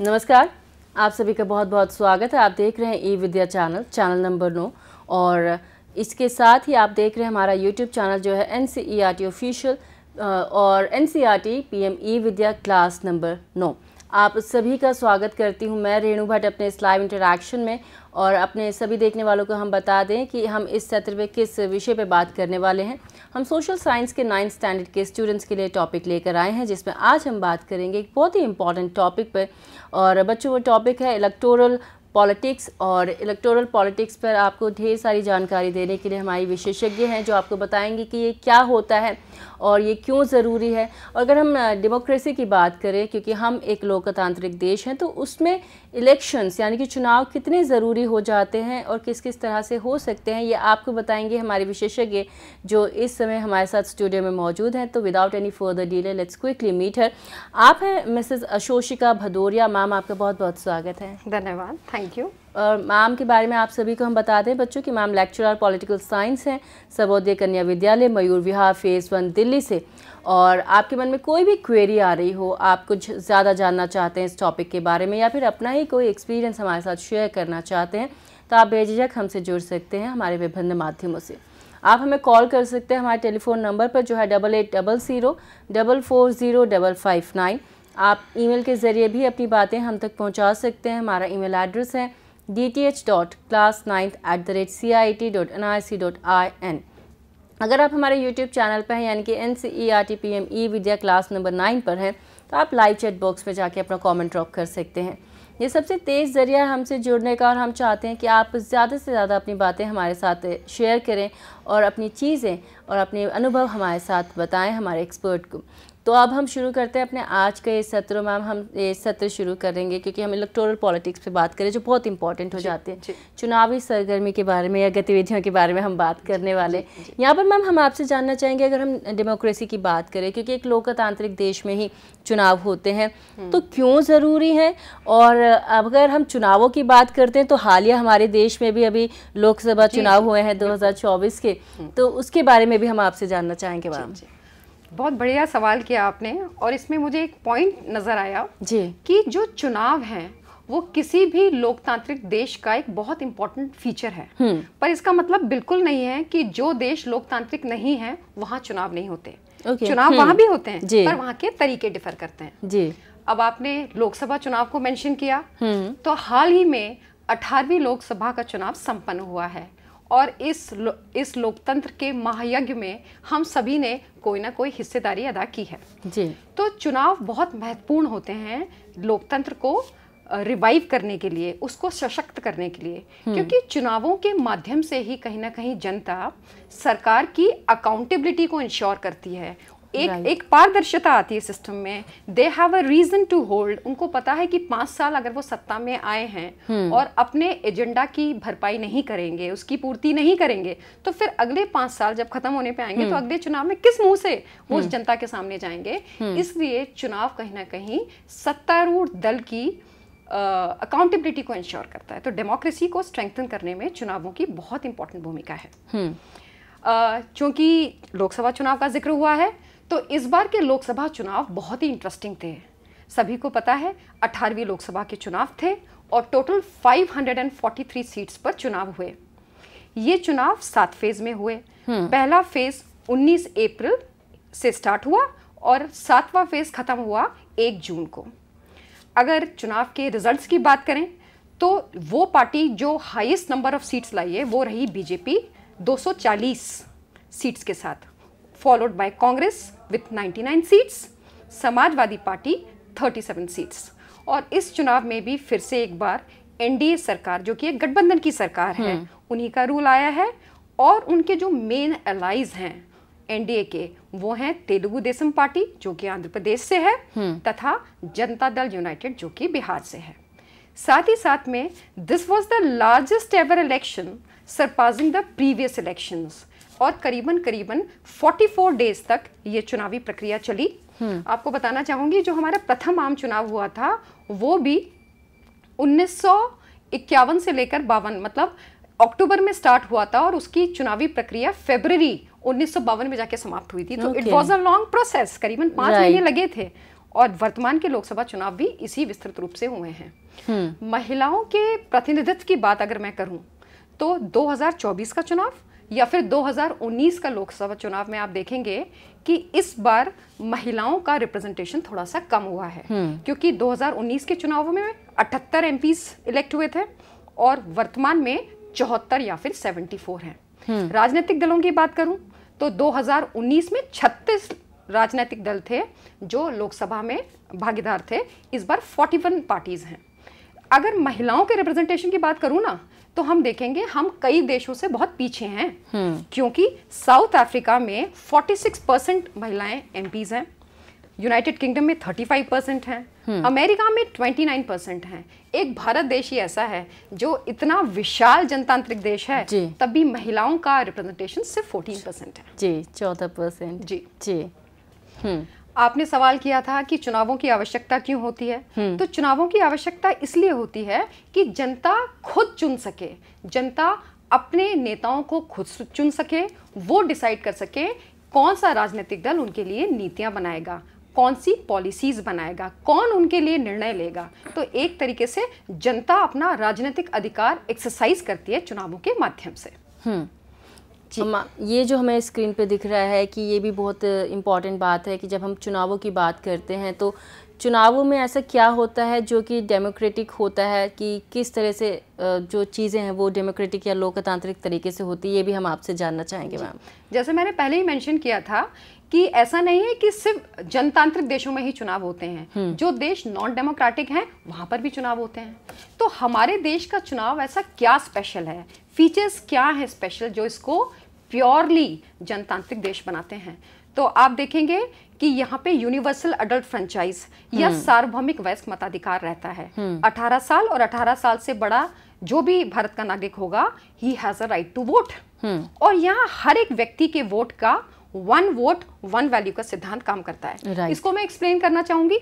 नमस्कार आप सभी का बहुत बहुत स्वागत है आप देख रहे हैं E Vidya channel channel number नौ और इसके साथ ही आप देख रहे हैं हमारा यूट्यूब चैनल जो है N C E R T official और N C R T P M E Vidya class number नौ आप सभी का स्वागत करती हूं मैं रेणु भट्ट अपने इस लाइव इंटरेक्शन में और अपने सभी देखने वालों को हम बता दें कि हम इस सत्र में किस विषय पर बात करने वाले हैं हम सोशल साइंस के नाइन्थ स्टैंडर्ड के स्टूडेंट्स के लिए टॉपिक लेकर आए हैं जिसमें आज हम बात करेंगे एक बहुत ही इंपॉर्टेंट टॉपिक पर और बच्चों वो टॉपिक है इलेक्टोरल पॉलिटिक्स और इलेक्टोरल पॉलिटिक्स पर आपको ढेर सारी जानकारी देने के लिए हमारी विशेषज्ञ हैं जो आपको बताएंगे कि ये क्या होता है और ये क्यों ज़रूरी है और अगर हम डेमोक्रेसी की बात करें क्योंकि हम एक लोकतांत्रिक देश हैं तो उसमें इलेक्शंस यानी कि चुनाव कितने ज़रूरी हो जाते हैं और किस किस तरह से हो सकते हैं ये आपको बताएंगे हमारे विशेषज्ञ जो इस समय हमारे साथ स्टूडियो में मौजूद हैं तो without any further delay let's quickly meet her आप हैं मिसेस अशोशिका भदौरिया मैम आपका बहुत बहुत स्वागत है धन्यवाद थैंक यू और मैम के बारे में आप सभी को हम बता दें बच्चों कि मैम लेक्चरर पॉलिटिकल साइंस हैं सर्वोदय कन्या विद्यालय मयूर विहार फेज़ वन दिल्ली से और आपके मन में कोई भी क्वेरी आ रही हो आप कुछ ज़्यादा जानना चाहते हैं इस टॉपिक के बारे में या फिर अपना ही कोई एक्सपीरियंस हमारे साथ शेयर करना चाहते हैं तो आप बेझिझक हमसे जुड़ सकते हैं हमारे विभिन्न माध्यमों से आप हमें कॉल कर सकते हैं हमारे टेलीफोन नंबर पर जो है double eight double zero double four zero double five nine आप ईमेल के ज़रिए भी अपनी बातें हम तक पहुंचा सकते हैं हमारा ईमेल एड्रेस है एन अगर आप हमारे YouTube चैनल पर हैं यानी कि N C E R T P M E Vidya class number nine पर हैं तो आप लाइव चैट बॉक्स में जाके अपना कमेंट ड्रॉप कर सकते हैं ये सबसे तेज़ ज़रिया हमसे जुड़ने का और हम चाहते हैं कि आप ज़्यादा से ज़्यादा अपनी बातें हमारे साथ शेयर करें और अपनी चीज़ें और अपने अनुभव हमारे साथ बताएं हमारे एक्सपर्ट को तो अब हम शुरू करते हैं अपने आज का ये सत्र मैम हम ये सत्र शुरू करेंगे क्योंकि हम इलेक्टोरल पॉलिटिक्स पे बात करें जो बहुत इंपॉर्टेंट हो जाते हैं चुनावी सरगर्मी के बारे में या गतिविधियों के बारे में हम बात करने वाले यहाँ पर मैम हम आपसे जानना चाहेंगे अगर हम डेमोक्रेसी की बात करें क्योंकि एक लोकतांत्रिक देश में ही चुनाव होते हैं हम्म। तो क्यों ज़रूरी है और अगर हम चुनावों की बात करते हैं तो हालिया हमारे देश में भी अभी लोकसभा चुनाव हुए हैं दो के हम्म। तो उसके बारे में भी हम आपसे जानना चाहेंगे मैम बहुत बढ़िया सवाल किया आपने और इसमें मुझे एक पॉइंट नज़र आया जी कि जो चुनाव हैं वो किसी भी लोकतांत्रिक देश का एक बहुत इम्पोर्टेंट फीचर है हम्म। पर इसका मतलब बिल्कुल नहीं है कि जो देश लोकतांत्रिक नहीं है वहाँ चुनाव नहीं होते okay. चुनाव हम्म। वहाँ भी होते हैं पर वहाँ के तरीके डिफर करते हैं जी अब आपने लोकसभा चुनाव को मेंशन किया हम्म। तो हाल ही में अठारहवीं लोकसभा का चुनाव संपन्न हुआ है और इस लो, इस लोकतंत्र के महायज्ञ में हम सभी ने कोई ना कोई हिस्सेदारी अदा की है जी तो चुनाव बहुत महत्वपूर्ण होते हैं लोकतंत्र को रिवाइव करने के लिए उसको सशक्त करने के लिए हम्म। क्योंकि चुनावों के माध्यम से ही कहीं ना कहीं जनता सरकार की अकाउंटेबिलिटी को इंश्योर करती है एक right. एक पारदर्शिता आती है सिस्टम में they have a reason to hold उनको पता है कि पांच साल अगर वो सत्ता में आए हैं hmm. और अपने एजेंडा की भरपाई नहीं करेंगे उसकी पूर्ति नहीं करेंगे तो फिर अगले पांच साल जब खत्म होने पे आएंगे तो hmm. तो अगले चुनाव में किस मुंह से वो hmm. जनता के सामने जाएंगे hmm. इसलिए चुनाव कहीं ना कहीं सत्तारूढ़ दल की अकाउंटेबिलिटी uh, को इंश्योर करता है तो डेमोक्रेसी को स्ट्रेंथन करने में चुनावों की बहुत इंपॉर्टेंट भूमिका है hmm. uh, चूंकि लोकसभा चुनाव का जिक्र हुआ है तो इस बार के लोकसभा चुनाव बहुत ही इंटरेस्टिंग थे सभी को पता है 18वीं लोकसभा के चुनाव थे और टोटल 543 सीट्स पर चुनाव हुए ये चुनाव सात फेज में हुए हम्म। पहला फेज 19 अप्रैल से स्टार्ट हुआ और सातवां फेज खत्म हुआ 1 जून को अगर चुनाव के रिजल्ट्स की बात करें तो वो पार्टी जो हाईएस्ट नंबर ऑफ सीट्स लाई है वो रही बीजेपी 240 सीट्स के साथ followed by Congress with 99 seats Samajwadi party 37 seats और इस चुनाव में भी फिर से एक बार एनडीए सरकार जो कि एक गठबंधन की सरकार है हम्म। उन्हीं का रूल आया है और उनके जो मेन एलाइज हैं एनडीए के वो हैं तेलुगु देशम पार्टी जो कि आंध्र प्रदेश से है हम्म। तथा जनता दल यूनाइटेड जो कि बिहार से है साथ ही साथ में this was the largest ever election surpassing the previous elections और करीबन करीबन 44 डेज तक ये चुनावी प्रक्रिया चली हम्म। आपको बताना चाहूंगी जो हमारा प्रथम आम चुनाव हुआ था वो भी उन्नीस से लेकर बावन मतलब अक्टूबर में स्टार्ट हुआ था और उसकी चुनावी प्रक्रिया फेबररी उन्नीस में जाके समाप्त हुई थी तो it was a long process करीबन पांच महीने लगे थे और वर्तमान के लोकसभा चुनाव भी इसी विस्तृत रूप से हुए हैं हम्म। महिलाओं के प्रतिनिधित्व की बात अगर मैं करूं तो 2024 का चुनाव या फिर 2019 का लोकसभा चुनाव में आप देखेंगे कि इस बार महिलाओं का रिप्रेजेंटेशन थोड़ा सा कम हुआ है हम्म। क्योंकि 2019 के चुनावों में अठहत्तर एम इलेक्ट हुए थे और वर्तमान में चौहत्तर या फिर 74 हैं हम्म। राजनीतिक दलों की बात करूं तो 2019 में 36 राजनीतिक दल थे जो लोकसभा में भागीदार थे इस बार 41 पार्टीज हैं अगर महिलाओं के रिप्रेजेंटेशन की बात करूँ ना तो हम देखेंगे हम कई देशों से बहुत पीछे हैं हम्म। क्योंकि साउथ अफ्रीका में 46 परसेंट महिलाएं एम हैं यूनाइटेड किंगडम में 35 परसेंट हैं हम्म। अमेरिका में 29 परसेंट हैं एक भारत देश ही ऐसा है जो इतना विशाल जनतांत्रिक देश है तब भी महिलाओं का रिप्रेजेंटेशन सिर्फ 14 परसेंट है जी 14 परसेंट जी जी हम्म। आपने सवाल किया था कि चुनावों की आवश्यकता क्यों होती है हम्म। तो चुनावों की आवश्यकता इसलिए होती है कि जनता खुद चुन सके जनता अपने नेताओं को खुद चुन सके वो डिसाइड कर सके कौन सा राजनीतिक दल उनके लिए नीतियां बनाएगा कौन सी पॉलिसीज बनाएगा कौन उनके लिए निर्णय लेगा तो एक तरीके से जनता अपना राजनीतिक अधिकार एक्सरसाइज करती है चुनावों के माध्यम से हम्म हम ये जो हमें स्क्रीन पे दिख रहा है कि ये भी बहुत इम्पॉर्टेंट बात है कि जब हम चुनावों की बात करते हैं तो चुनावों में ऐसा क्या होता है जो कि डेमोक्रेटिक होता है कि किस तरह से जो चीज़ें हैं वो डेमोक्रेटिक या लोकतांत्रिक तरीके से होती है ये भी हम आपसे जानना चाहेंगे मैम जैसे मैंने पहले ही मेंशन किया था कि ऐसा नहीं है कि सिर्फ जनतांत्रिक देशों में ही चुनाव होते हैं हम्म। जो देश नॉन डेमोक्रेटिक हैं वहाँ पर भी चुनाव होते हैं तो हमारे देश का चुनाव ऐसा क्या स्पेशल है फीचर्स क्या है स्पेशल जो इसको प्योरली जनतांत्रिक देश बनाते हैं तो आप देखेंगे कि यहाँ पे यूनिवर्सल अडल्ट फ्रेंचाइज या हम्म। सार्वभौमिक वयस्क मताधिकार रहता है 18 हम्म। साल और 18 साल से बड़ा जो भी भारत का नागरिक होगा ही has a right to vote और यहाँ हर एक व्यक्ति के वोट का वन वोट वन वैल्यू का सिद्धांत काम करता है right. इसको मैं एक्सप्लेन करना चाहूंगी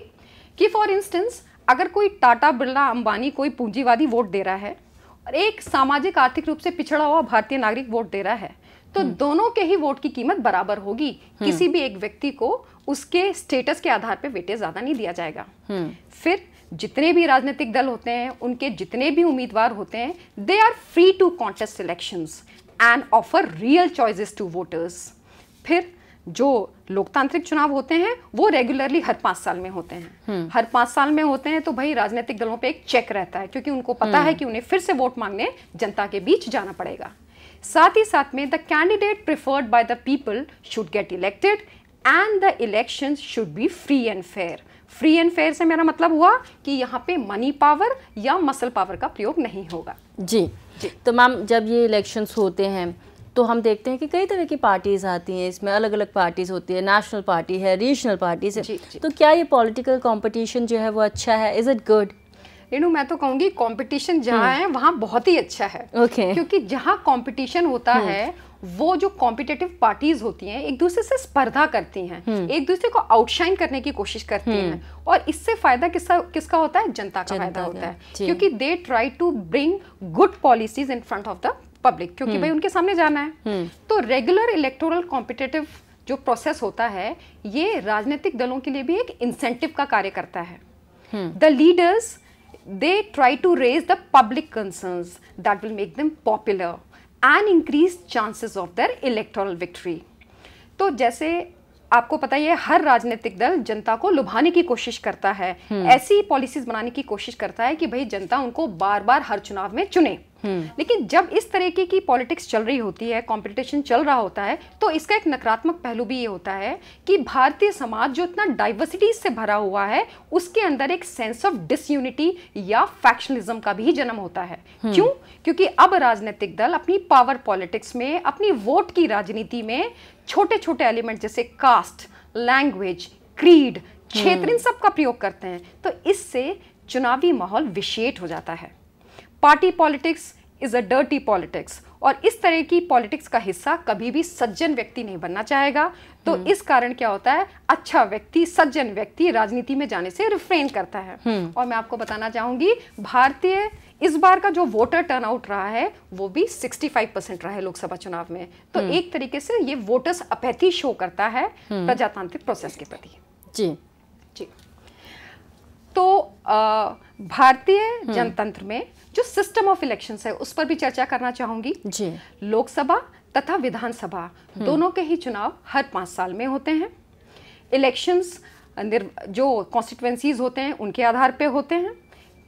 कि फॉर इंस्टेंस अगर कोई टाटा बिरला अंबानी कोई पूंजीवादी वोट दे रहा है और एक सामाजिक आर्थिक रूप से पिछड़ा हुआ भारतीय नागरिक वोट दे रहा है तो हम्म। दोनों के ही वोट की कीमत बराबर होगी हम्म। किसी भी एक व्यक्ति को उसके स्टेटस के आधार पर वेटेज ज़्यादा नहीं दिया जाएगा हम्म। फिर जितने भी राजनीतिक दल होते हैं उनके जितने भी उम्मीदवार होते हैं they are free to contest election and offer real choices to voters फिर जो लोकतांत्रिक चुनाव होते हैं वो रेगुलरली हर पांच साल में होते हैं हर पांच साल में होते हैं तो भाई राजनीतिक दलों पे एक चेक रहता है क्योंकि उनको पता है कि उन्हें फिर से वोट मांगने जनता के बीच जाना पड़ेगा साथ ही साथ में the candidate preferred by the people should get elected and the elections should be free and fair free and fair से मेरा मतलब हुआ कि यहाँ पे मनी पावर या मसल पावर का प्रयोग नहीं होगा जी, जी। तो मैम जब ये इलेक्शंस होते हैं तो हम देखते हैं कि कई तरह की पार्टीज़ आती हैं इसमें अलग अलग पार्टीज़ होती है नेशनल पार्टी है रीजनल पार्टीज है जी, जी। तो क्या ये पॉलिटिकल कंपटीशन जो है वो अच्छा है इज़ इट गुड यू मैं तो कहूँगी कंपटीशन जहाँ हम्म। है वहाँ बहुत ही अच्छा है okay. क्योंकि जहाँ कंपटीशन होता हम्म। है वो जो कॉम्पिटेटिव पार्टीज होती हैं एक दूसरे से स्पर्धा करती हैं हम्म। एक दूसरे को आउटशाइन करने की कोशिश करती हैं और इससे फायदा किसका किसका होता है जनता का फायदा होता है क्योंकि they try to bring good policies in front of the public क्योंकि भाई उनके सामने जाना है तो रेगुलर इलेक्टोरल कॉम्पिटेटिव जो प्रोसेस होता है ये राजनीतिक दलों के लिए भी एक इंसेंटिव का कार्य करता है the leaders they try to raise the public concerns that will make them popular and increase chances of their electoral victory. तो जैसे आपको पता ही है हर राजनीतिक दल जनता को लुभाने की कोशिश करता है ऐसी पॉलिसीज बनाने की कोशिश करता है कि भाई जनता उनको बार बार हर चुनाव में चुने हम्म। लेकिन जब इस तरीके की पॉलिटिक्स चल रही होती है कॉम्पिटिशन चल रहा होता है तो इसका एक नकारात्मक पहलू भी ये होता है कि भारतीय समाज जो इतना डाइवर्सिटी से भरा हुआ है उसके अंदर एक सेंस ऑफ डिसयूनिटी या फैक्शनलिज्म का भी जन्म होता है हम्म। क्यों क्योंकि अब राजनीतिक दल अपनी पावर पॉलिटिक्स में अपनी वोट की राजनीति में छोटे छोटे एलिमेंट जैसे कास्ट लैंग्वेज क्रीड क्षेत्र इन हम्म। सब का प्रयोग करते हैं तो इससे चुनावी माहौल विशेष हो जाता है party politics is a dirty politics और इस तरह की पॉलिटिक्स का हिस्सा कभी भी सज्जन व्यक्ति नहीं बनना चाहेगा तो हम्म। इस कारण क्या होता है अच्छा व्यक्ति सज्जन व्यक्ति राजनीति में जाने से रिफ्रेन करता है हम्म। और मैं आपको बताना चाहूंगी भारतीय इस बार का जो वोटर टर्नआउट रहा है वो भी 65 परसेंट रहा है लोकसभा चुनाव में तो हम्म। एक तरीके से ये वोटर्स अपैथी शो करता है प्रजातांत्रिक प्रोसेस के प्रति जी तो भारतीय जनतंत्र में जो सिस्टम ऑफ इलेक्शंस है उस पर भी चर्चा करना चाहूंगी जी लोकसभा तथा विधानसभा हम्म। दोनों के ही चुनाव हर पाँच साल में होते हैं इलेक्शंस जो कॉन्स्टिट्युएंसीज होते हैं उनके आधार पे होते हैं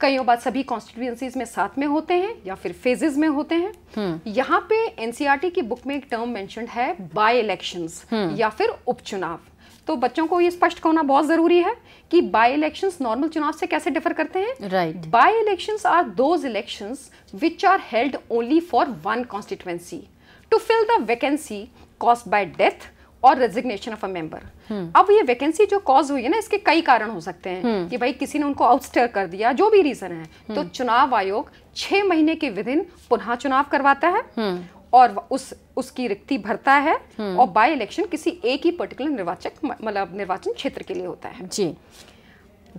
कईयों बार सभी कॉन्स्टिट्युएंसीज में साथ में होते हैं या फिर फेजेज में होते हैं हम्म। यहाँ पे एनसीआरटी e की बुक में एक टर्म मेंशन है बाय इलेक्शंस हम्म। या फिर उपचुनाव तो बच्चों को ये स्पष्ट होना बहुत ज़रूरी है कि बाई इलेक्शन नॉर्मल चुनाव से कैसे डिफर करते हैं right by election are those election which are held only for one constituency to fill the vacancy caused by death और रेजिग्नेशन ऑफ अ मेंबर अब ये वैकेंसी जो कॉज हुई है ना इसके कई कारण हो सकते हैं हुँ. Hmm. कि भाई किसी ने उनको आउटस्टर कर दिया जो भी रीजन है हुँ. तो hmm. चुनाव आयोग छह महीने के विधिन पुनः चुनाव करवाता है हुँ. Hmm. और उस उसकी रिक्ति भरता है हम्म। और बाय इलेक्शन किसी एक ही पर्टिकुलर निर्वाचक मतलब निर्वाचन क्षेत्र के लिए होता है जी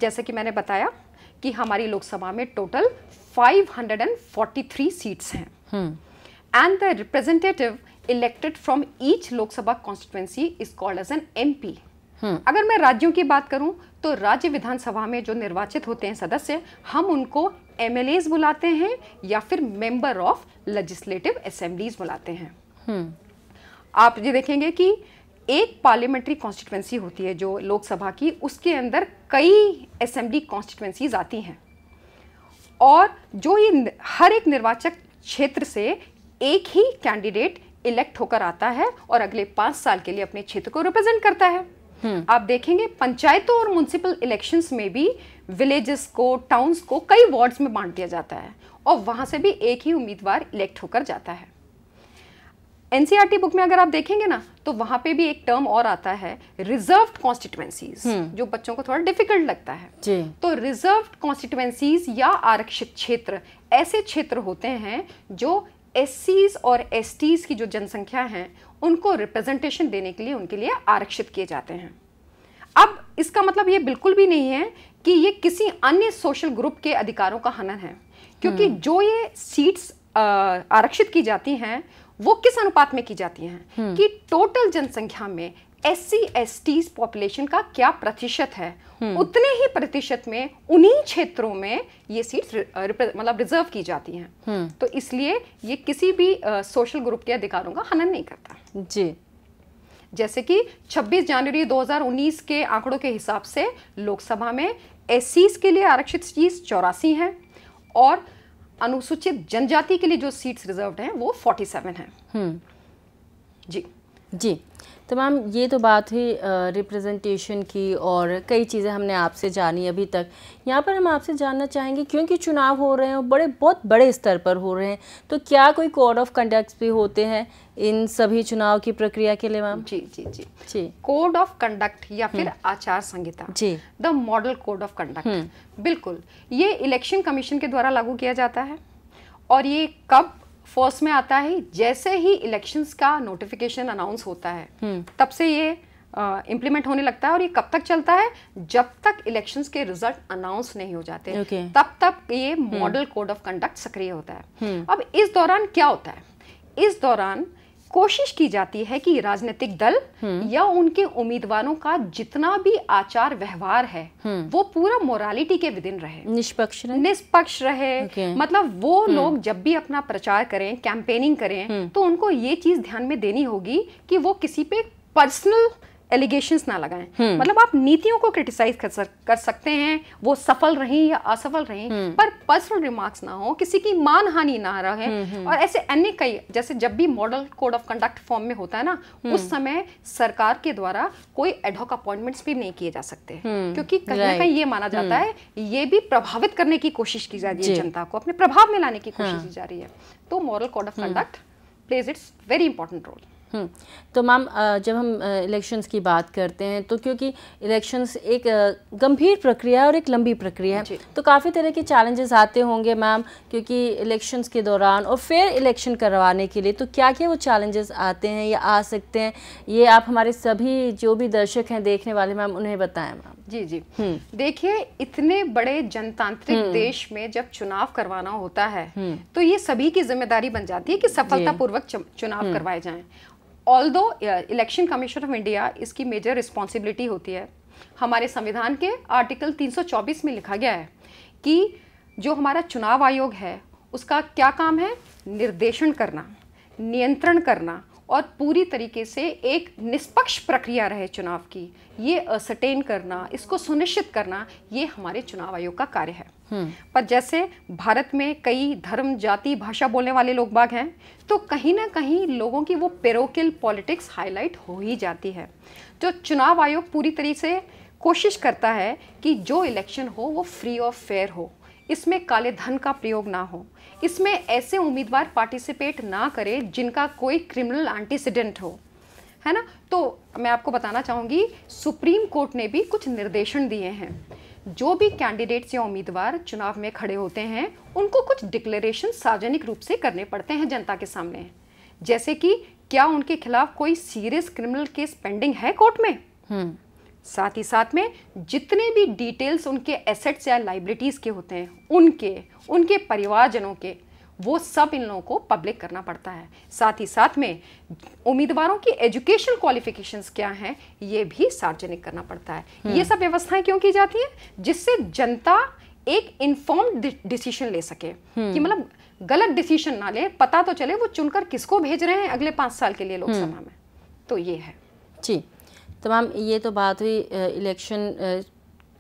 जैसे कि मैंने बताया कि हमारी लोकसभा में टोटल 543 सीट्स हैं and the representative elected from each Lok Sabha constituency is called as an M अगर मैं राज्यों की बात करूं तो राज्य विधानसभा में जो निर्वाचित होते हैं सदस्य हम उनको एम बुलाते हैं या फिर मेंबर ऑफ लेजिस्लेटिव असेंबलीज बुलाते हैं हम्म। आप ये देखेंगे कि एक पार्लियामेंट्री कॉन्स्टिट्यूंसी होती है जो लोकसभा की उसके अंदर कई असेंबली कॉन्स्टिट्यूंसीज आती हैं और जो ये हर एक निर्वाचक क्षेत्र से एक ही कैंडिडेट इलेक्ट होकर आता है और अगले पाँच साल के लिए अपने क्षेत्र को रिप्रेजेंट करता है हम्म। आप देखेंगे पंचायतों और म्यूनसिपल इलेक्शंस में भी विलेजेस को टाउन्स को कई वार्ड्स में बांट दिया जाता है और वहाँ से भी एक ही उम्मीदवार इलेक्ट होकर जाता है एन बुक e में अगर आप देखेंगे ना तो वहाँ पे भी एक टर्म और आता है रिजर्व हम्म। कॉन्स्टिट्युएंसीज जो बच्चों को थोड़ा डिफिकल्ट लगता है जी। तो रिजर्व कॉन्स्टिट्युएंसीज या आरक्षित क्षेत्र ऐसे क्षेत्र होते हैं जो एस और एस की जो जनसंख्या है उनको रिप्रेजेंटेशन देने के लिए उनके लिए आरक्षित किए जाते हैं अब इसका मतलब ये बिल्कुल भी नहीं है कि ये किसी अन्य सोशल ग्रुप के अधिकारों का हनन है क्योंकि हम्म। जो ये सीट्स आरक्षित की जाती हैं वो किस अनुपात में की जाती हैं हम्म। कि टोटल जनसंख्या में S C S T population का क्या प्रतिशत है हम्म। उतने ही प्रतिशत में उन्हीं क्षेत्रों में ये सीट्स मतलब रिजर्व की जाती हैं तो इसलिए ये किसी भी सोशल ग्रुप के अधिकारों का हनन नहीं करता जी जैसे कि 26 जनवरी 2019 के आंकड़ों के हिसाब से लोकसभा में एस के लिए आरक्षित सीट चौरासी हैं और अनुसूचित जनजाति के लिए जो सीट्स रिजर्व हैं वो 47 हैं हम्म। जी जी तो मैम ये तो बात हुई रिप्रेजेंटेशन की और कई चीज़ें हमने आपसे जानी अभी तक यहाँ पर हम आपसे जानना चाहेंगे क्योंकि चुनाव हो रहे हैं और बड़े बहुत बड़े स्तर पर हो रहे हैं तो क्या कोई कोड ऑफ कंडक्ट भी होते हैं इन सभी चुनाव की प्रक्रिया के लिए मैम जी जी जी जी कोड ऑफ कंडक्ट या हम्म। फिर आचार संहिता जी the model code of conduct बिल्कुल ये इलेक्शन कमीशन के द्वारा लागू किया जाता है और ये कब फोर्स में आता है जैसे ही इलेक्शंस का नोटिफिकेशन अनाउंस होता है हम्म। तब से ये इम्प्लीमेंट uh, होने लगता है और ये कब तक चलता है जब तक इलेक्शंस के रिजल्ट अनाउंस नहीं हो जाते okay. तब तक ये मॉडल कोड ऑफ कंडक्ट सक्रिय होता है हम्म। अब इस दौरान क्या होता है इस दौरान कोशिश की जाती है कि राजनीतिक दल हम्म। या उनके उम्मीदवारों का जितना भी आचार व्यवहार है हम्म। वो पूरा मोरालिटी के विदिन रहे निष्पक्ष रहे निष्पक्ष रहे मतलब वो हम्म। लोग जब भी अपना प्रचार करें कैंपेनिंग करें तो उनको ये चीज ध्यान में देनी होगी कि वो किसी पे पर्सनल एलिगेशंस ना लगाएं हम्म। मतलब आप नीतियों को क्रिटिसाइज कर, कर सकते हैं वो सफल रहें या असफल रहें हम्म। पर पर्सनल रिमार्क्स ना हो किसी की मान हानि ना रहे हम्म, और ऐसे अन्य कई जैसे जब भी model code of conduct form में होता है ना उस समय सरकार के द्वारा कोई एडहॉक अपॉइंटमेंट्स भी नहीं किए जा सकते क्योंकि कहीं ना कहीं ये माना जाता है ये भी प्रभावित करने की कोशिश की जा रही है जनता को अपने प्रभाव में लाने की कोशिश हाँ। की जा रही है तो moral code of conduct plays its very important role hmm, तो मैम जब हम इलेक्शंस की बात करते हैं तो क्योंकि इलेक्शंस एक गंभीर प्रक्रिया है और एक लंबी प्रक्रिया है तो काफ़ी तरह के चैलेंजेस आते होंगे मैम क्योंकि इलेक्शंस के दौरान और फिर इलेक्शन करवाने के लिए तो क्या क्या वो चैलेंजेस आते हैं या आ सकते हैं ये आप हमारे सभी जो भी दर्शक हैं देखने वाले मैम उन्हें बताएं मैम जी जी हम्म। देखिए इतने बड़े जनतांत्रिक हम्म। देश में जब चुनाव करवाना होता है तो ये सभी की जिम्मेदारी बन जाती है कि सफलतापूर्वक चुनाव करवाए जाएं although election commission of India इसकी मेजर रिस्पॉन्सिबिलिटी होती है हमारे संविधान के आर्टिकल 324 में लिखा गया है कि जो हमारा चुनाव आयोग है उसका क्या काम है निर्देशन करना नियंत्रण करना और पूरी तरीके से एक निष्पक्ष प्रक्रिया रहे चुनाव की ये असटेन करना इसको सुनिश्चित करना ये हमारे चुनाव आयोग का कार्य है हम्म। पर जैसे भारत में कई धर्म जाति भाषा बोलने वाले लोग बाग हैं तो कहीं ना कहीं लोगों की वो पेरोकिल पॉलिटिक्स हाईलाइट हो ही जाती है जो चुनाव आयोग पूरी तरीके से कोशिश करता है कि जो इलेक्शन हो वो फ्री ऑफ फेयर हो इसमें काले धन का प्रयोग ना हो इसमें ऐसे उम्मीदवार पार्टिसिपेट ना करें जिनका कोई क्रिमिनल एंटीसीडेंट हो है ना तो मैं आपको बताना चाहूँगी सुप्रीम कोर्ट ने भी कुछ निर्देशन दिए हैं जो भी कैंडिडेट्स या उम्मीदवार चुनाव में खड़े होते हैं उनको कुछ डिक्लेरेशन सार्वजनिक रूप से करने पड़ते हैं जनता के सामने जैसे कि क्या उनके खिलाफ कोई सीरियस क्रिमिनल केस पेंडिंग है कोर्ट में हम्म। साथ ही साथ में जितने भी डिटेल्स उनके एसेट्स या लाइबिलिटीज़ के होते हैं उनके उनके परिवारजनों के वो सब इन लोगों को पब्लिक करना पड़ता है साथ ही साथ में उम्मीदवारों की एजुकेशन क्वालिफिकेशंस क्या हैं ये भी सार्वजनिक करना पड़ता है हम्म। ये सब व्यवस्थाएं क्यों की जाती हैं जिससे जनता एक इन्फॉर्म्ड डिसीजन ले सके हम्म। कि मतलब गलत डिसीजन ना ले पता तो चले वो चुनकर किसको भेज रहे हैं अगले पाँच साल के लिए लोकसभा हम्म। में तो ये है जी तमाम तो ये तो बात हुई इलेक्शन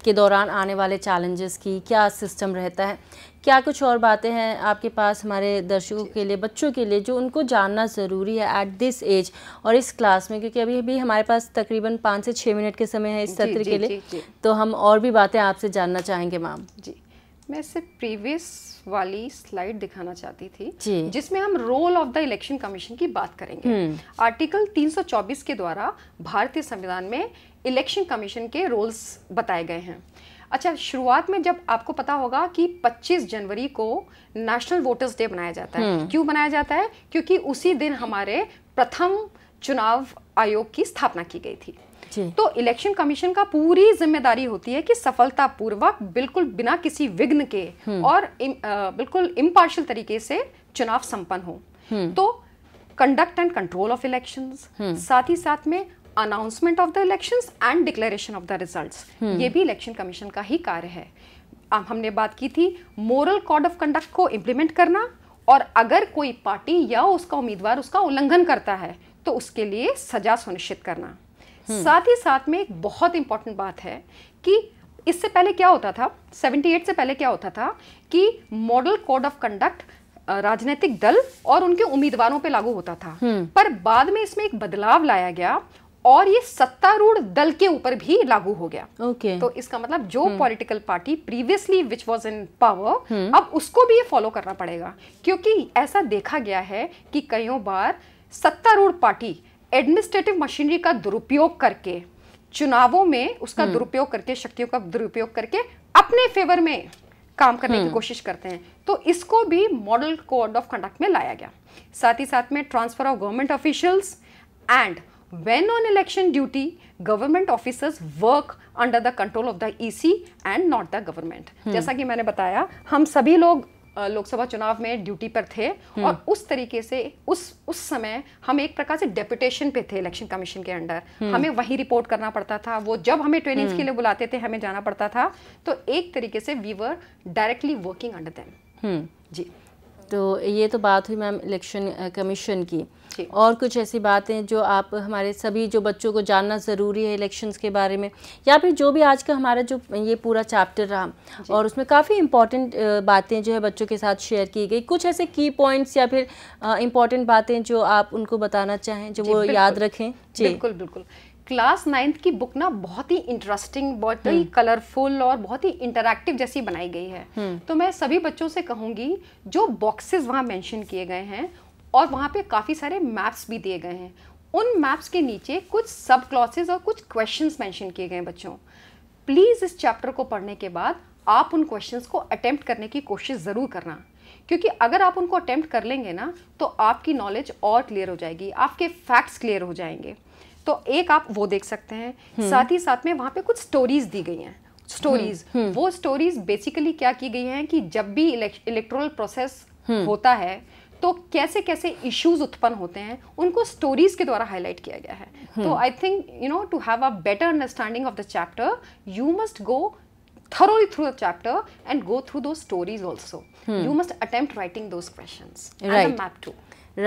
के दौरान आने वाले चैलेंजेस की क्या सिस्टम रहता है क्या कुछ और बातें हैं आपके पास हमारे दर्शकों के लिए बच्चों के लिए जो उनको जानना ज़रूरी है एट दिस एज और इस क्लास में क्योंकि अभी भी हमारे पास तकरीबन पाँच से छः मिनट के समय है इस सत्र के लिए जी, जी, जी. तो हम और भी बातें आपसे जानना चाहेंगे मैम जी मैं इससे प्रीवियस वाली स्लाइड दिखाना चाहती थी जिसमें हम role of the election commission की बात करेंगे आर्टिकल हम्म। 324 के द्वारा भारतीय संविधान में इलेक्शन कमीशन के रोल्स बताए गए हैं अच्छा शुरुआत में जब आपको पता होगा कि 25 जनवरी को नेशनल वोटर्स डे मनाया जाता है हम्म। क्यों मनाया जाता है क्योंकि उसी दिन हमारे प्रथम चुनाव आयोग की स्थापना की गई थी तो इलेक्शन कमीशन का पूरी जिम्मेदारी होती है कि सफलतापूर्वक बिल्कुल बिना किसी विघ्न के हम्म। और इम, आ, बिल्कुल इम्पार्शल तरीके से चुनाव संपन्न हो हम्म। तो conduct and control of election साथ ही साथ में announcement of the election and declaration of the result ये भी इलेक्शन कमीशन का ही कार्य है हमने बात की थी मोरल कोड ऑफ कंडक्ट को इम्प्लीमेंट करना और अगर कोई पार्टी या उसका उम्मीदवार उसका उल्लंघन करता है तो उसके लिए सजा सुनिश्चित करना हम्म। साथ ही साथ में एक बहुत इंपॉर्टेंट बात है कि इससे पहले क्या होता था 78 से पहले क्या होता था कि मॉडल कोड ऑफ कंडक्ट राजनीतिक दल और उनके उम्मीदवारों पे लागू होता था हम्म। पर बाद में इसमें एक बदलाव लाया गया और ये सत्तारूढ़ दल के ऊपर भी लागू हो गया ओके okay. तो इसका मतलब जो political party previously which was in power अब उसको भी ये फॉलो करना पड़ेगा क्योंकि ऐसा देखा गया है कि कईयों बार सत्तारूढ़ पार्टी एडमिनिस्ट्रेटिव मशीनरी का दुरुपयोग करके चुनावों में उसका हम्म। दुरुपयोग करके शक्तियों का दुरुपयोग करके अपने फेवर में काम करने की हम्म। कोशिश करते हैं तो इसको भी मॉडल कोड ऑफ कंडक्ट में लाया गया साथ ही साथ में transfer of government officials and when on election duty government officers work under the control of the EC and not the government जैसा कि मैंने बताया हम सभी लोग लोकसभा चुनाव में ड्यूटी पर थे हम्म। और उस तरीके से उस उस समय हम एक प्रकार से डेपुटेशन पे थे इलेक्शन कमीशन के अंडर हम्म। हमें वही रिपोर्ट करना पड़ता था वो जब हमें ट्रेनिंग के हम्म। लिए बुलाते थे हमें जाना पड़ता था तो एक तरीके से we were directly working under them जी तो ये तो बात हुई मैम इलेक्शन कमीशन की और कुछ ऐसी बातें जो आप हमारे सभी जो बच्चों को जानना ज़रूरी है इलेक्शंस के बारे में या फिर जो भी आज का हमारा जो ये पूरा चैप्टर रहा और उसमें काफ़ी इम्पॉर्टेंट बातें जो है बच्चों के साथ शेयर की गई कुछ ऐसे की पॉइंट्स या फिर इम्पॉर्टेंट बातें जो आप उनको बताना चाहें जो वो याद रखें जी बिल्कुल बिल्कुल क्लास नाइन्थ की बुक ना बहुत ही इंटरेस्टिंग बहुत ही कलरफुल हम्म। और बहुत ही इंटरेक्टिव जैसी बनाई गई है हम्म। तो मैं सभी बच्चों से कहूँगी जो बॉक्सेस वहाँ मेंशन किए गए हैं और वहाँ पे काफ़ी सारे मैप्स भी दिए गए हैं उन मैप्स के नीचे कुछ सब क्लॉसेज और कुछ क्वेश्चंस मेंशन किए गए बच्चों प्लीज़ इस चैप्टर को पढ़ने के बाद आप उन क्वेश्चंस को अटेम्प्ट करने की कोशिश ज़रूर करना क्योंकि अगर आप उनको अटेम्प्ट कर लेंगे ना तो आपकी नॉलेज और क्लियर हो जाएगी आपके फैक्ट्स क्लियर हो जाएंगे तो एक आप वो देख सकते हैं हम्म। साथ ही साथ में वहाँ पे कुछ स्टोरीज दी गई हैं स्टोरीज हम्म, हम्म। वो स्टोरीज बेसिकली क्या की गई हैं कि जब भी इलेक्ट्रोल प्रोसेस होता है तो कैसे कैसे इश्यूज उत्पन्न होते हैं उनको स्टोरीज के द्वारा हाईलाइट किया गया है तो I think you know to have a better understanding of the chapter you must go thoroughly through the chapter and go through those stories also. Hmm. You must attempt writing those questions right. and the map too.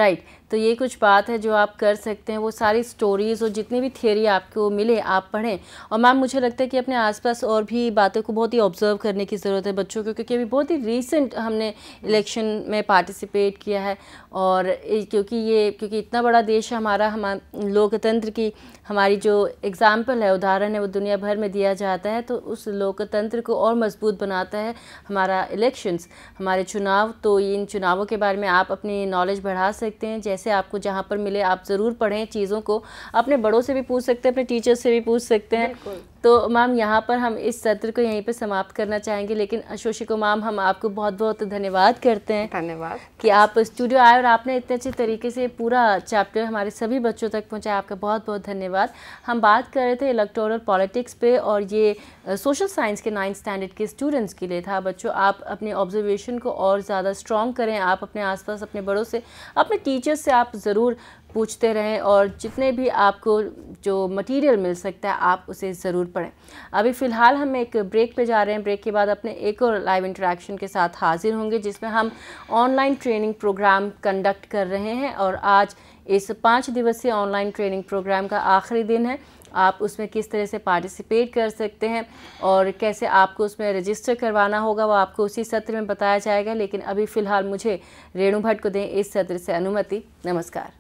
Right. तो ये कुछ बात है जो आप कर सकते हैं वो सारी स्टोरीज़ और जितनी भी थियोरी आपको मिले आप पढ़ें और मैम मुझे लगता है कि अपने आसपास और भी बातों को बहुत ही ऑब्जर्व करने की ज़रूरत है बच्चों को क्योंकि अभी बहुत ही रिसेंट हमने इलेक्शन में पार्टिसिपेट किया है और क्योंकि ये क्योंकि इतना बड़ा देश है हमारा हम लोकतंत्र की हमारी जो एग्ज़ाम्पल है उदाहरण है वो दुनिया भर में दिया जाता है तो उस लोकतंत्र को और मजबूत बनाता है हमारा इलेक्शंस हमारे चुनाव तो इन चुनावों के बारे में आप अपनी नॉलेज बढ़ा सकते हैं जैसे ऐसे आपको जहाँ पर मिले आप ज़रूर पढ़ें चीज़ों को अपने बड़ों से भी पूछ सकते हैं अपने टीचर्स से भी पूछ सकते हैं तो मैम यहाँ पर हम इस सत्र को यहीं पर समाप्त करना चाहेंगे लेकिन अशोषी को मैम हम आपको बहुत बहुत धन्यवाद करते हैं धन्यवाद कि आप स्टूडियो आए और आपने इतने अच्छे तरीके से पूरा चैप्टर हमारे सभी बच्चों तक पहुँचाया आपका बहुत बहुत धन्यवाद हम बात कर रहे थे इलेक्टोरल पॉलिटिक्स पे और ये सोशल साइंस के नाइन्थ स्टैंडर्ड के स्टूडेंट्स के लिए था बच्चों आप अपने ऑब्जर्वेशन को और ज़्यादा स्ट्रॉन्ग करें आप अपने आसपास अपने बड़ों से अपने टीचर्स से से आप ज़रूर पूछते रहें और जितने भी आपको जो मटेरियल मिल सकता है आप उसे ज़रूर पढ़ें अभी फ़िलहाल हम एक ब्रेक पे जा रहे हैं ब्रेक के बाद अपने एक और लाइव इंटरेक्शन के साथ हाजिर होंगे जिसमें हम ऑनलाइन ट्रेनिंग प्रोग्राम कंडक्ट कर रहे हैं और आज इस पाँच दिवसीय ऑनलाइन ट्रेनिंग प्रोग्राम का आखिरी दिन है आप उसमें किस तरह से पार्टिसिपेट कर सकते हैं और कैसे आपको उसमें रजिस्टर करवाना होगा वो आपको उसी सत्र में बताया जाएगा लेकिन अभी फ़िलहाल मुझे रेणु भट्ट को दें इस सत्र से अनुमति नमस्कार